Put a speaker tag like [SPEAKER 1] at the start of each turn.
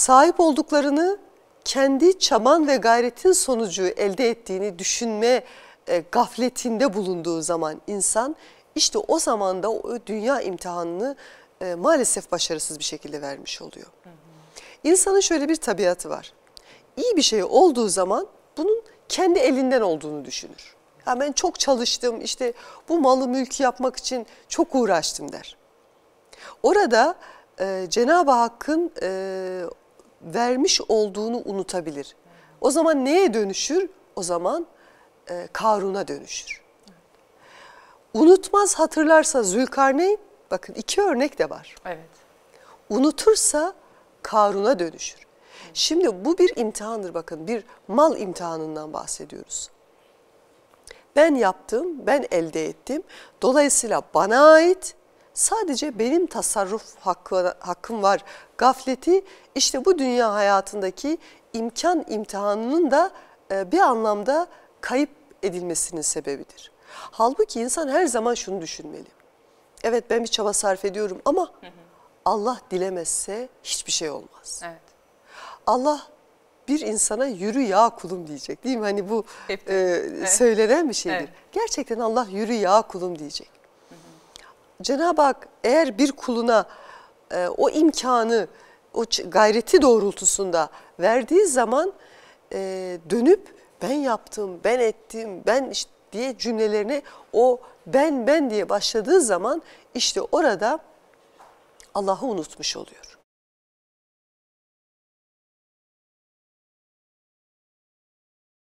[SPEAKER 1] sahip olduklarını kendi çaman ve gayretin sonucu elde ettiğini düşünme e, gafletinde bulunduğu zaman insan işte o zamanda o dünya imtihanını e, maalesef başarısız bir şekilde vermiş oluyor. İnsanın şöyle bir tabiatı var. İyi bir şey olduğu zaman bunun kendi elinden olduğunu düşünür. Ya ben çok çalıştım işte bu malı mülkü yapmak için çok uğraştım der. Orada e, Cenab-ı Hakk'ın e, vermiş olduğunu unutabilir. O zaman neye dönüşür? O zaman e, Karun'a dönüşür. Unutmaz hatırlarsa Zülkarneyn, bakın iki örnek de var. Evet. Unutursa Karun'a dönüşür. Şimdi bu bir imtihandır bakın bir mal imtihanından bahsediyoruz. Ben yaptım, ben elde ettim. Dolayısıyla bana ait Sadece benim tasarruf hakkı, hakkım var gafleti işte bu dünya hayatındaki imkan imtihanının da e, bir anlamda kayıp edilmesinin sebebidir. Halbuki insan her zaman şunu düşünmeli. Evet ben bir çaba sarf ediyorum ama Allah dilemezse hiçbir şey olmaz. Evet. Allah bir insana yürü ya kulum diyecek değil mi? Hani bu Hep, e, söylenen bir şeydir. Evet. Gerçekten Allah yürü ya kulum diyecek. Cenab-ı Hak eğer bir kuluna e, o imkanı, o gayreti doğrultusunda verdiği zaman e, dönüp ben yaptım, ben ettim, ben işte diye cümlelerini o ben ben diye başladığı zaman
[SPEAKER 2] işte orada Allah'ı unutmuş oluyor.